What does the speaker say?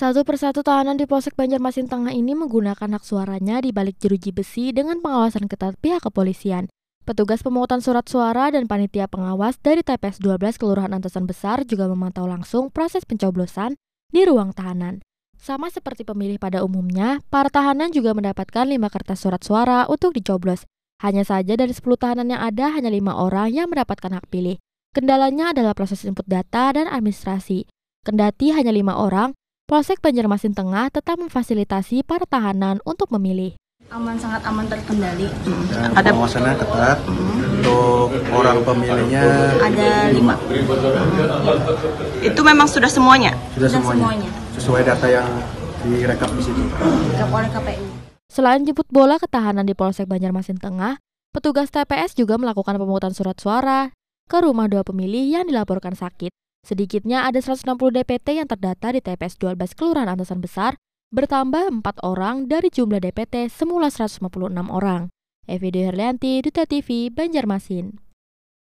Satu persatu tahanan di Polsek Banjarmasin Tengah ini menggunakan hak suaranya di balik jeruji besi dengan pengawasan ketat pihak kepolisian. Petugas pemungutan surat suara dan panitia pengawas dari TPS 12 Kelurahan Antasan Besar juga memantau langsung proses pencoblosan di ruang tahanan. Sama seperti pemilih pada umumnya, para tahanan juga mendapatkan lima kertas surat suara untuk dicoblos. Hanya saja dari 10 tahanan yang ada, hanya lima orang yang mendapatkan hak pilih. Kendalanya adalah proses input data dan administrasi. Kendati hanya lima orang, Polsek Banjarmasin Tengah tetap memfasilitasi para tahanan untuk memilih. Aman sangat aman terkendali. Hmm. ada pengawasannya ketat. Hmm. Untuk orang pemilihnya ada gitu. lima. Hmm. Itu memang sudah semuanya. Sudah, sudah semuanya. semuanya. Sesuai data yang direkap di situ. Direkap oleh KPU. Selain jemput bola ketahanan di Polsek Banjarmasin Tengah, petugas TPS juga melakukan pemungutan surat suara ke rumah dua pemilih yang dilaporkan sakit Sedikitnya ada 160 DPT yang terdata di TPS 12 Kelurahan Antasan Besar, bertambah 4 orang dari jumlah DPT semula 156 orang. Evi Herlianti, Duta TV, Banjarmasin.